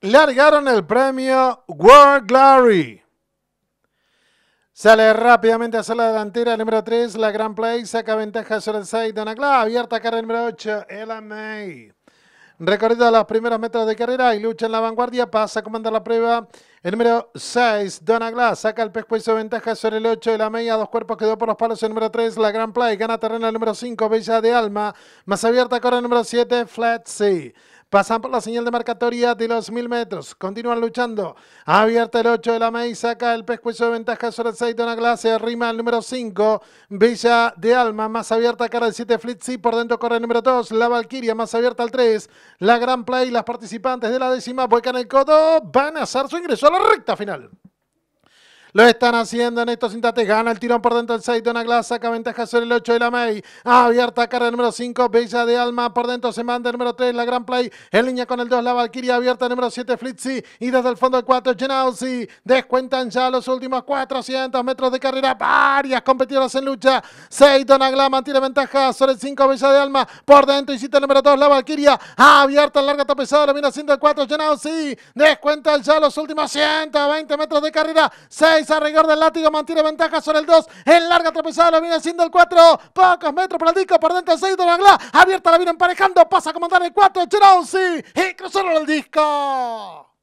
largaron el premio World Glory. Sale rápidamente hacia la delantera el número 3, la Grand Play, saca ventaja sobre el 6, Glass. abierta cara el número 8, May Recorrido a los primeros metros de carrera y lucha en la vanguardia, pasa a comandar la prueba. El número 6, Glass saca el pescuezo ventaja sobre el 8, Elamei. a dos cuerpos quedó por los palos el número 3, la Grand Play, gana terreno el número 5, Bella de Alma, más abierta corre el número 7, Flat Sea. Pasan por la señal de marcatoria de los mil metros. Continúan luchando. Abierta el 8 de la maíz. Saca el pescuezo de ventaja sobre el 6 de una clase. Arrima el número 5. Villa de Alma. Más abierta cara del 7 Flitzy. Por dentro corre el número 2. La Valkyria. Más abierta al 3. La Gran Play. Las participantes de la décima. Vuelcan el codo. Van a hacer su ingreso a la recta final. Lo están haciendo en estos síntates Gana el tirón por dentro el 6. Donaglá saca ventaja sobre el 8 y la May. Abierta carrera el número 5. Bella de Alma. Por dentro se manda el número 3. La gran play. En línea con el 2. La Valkyria abierta. número 7. Flitzy. Y desde el fondo el 4. Genausi. Descuentan ya los últimos 400 metros de carrera. Varias competidoras en lucha. 6. Donaglá mantiene ventaja sobre el 5. Bella de Alma. Por dentro. Y el número 2. La Valkyria. Abierta. Larga tapizada. Lo viene haciendo el 4. Genausi. Descuentan ya los últimos 120 metros de carrera. 6. 6 a rigor del látigo, mantiene ventaja sobre el 2. En larga tropezada lo viene siendo el 4. Pocos metros para el disco, por dentro el 6 de angla, Abierta la viene emparejando, pasa a comandar el 4, sí Y cruzó el disco.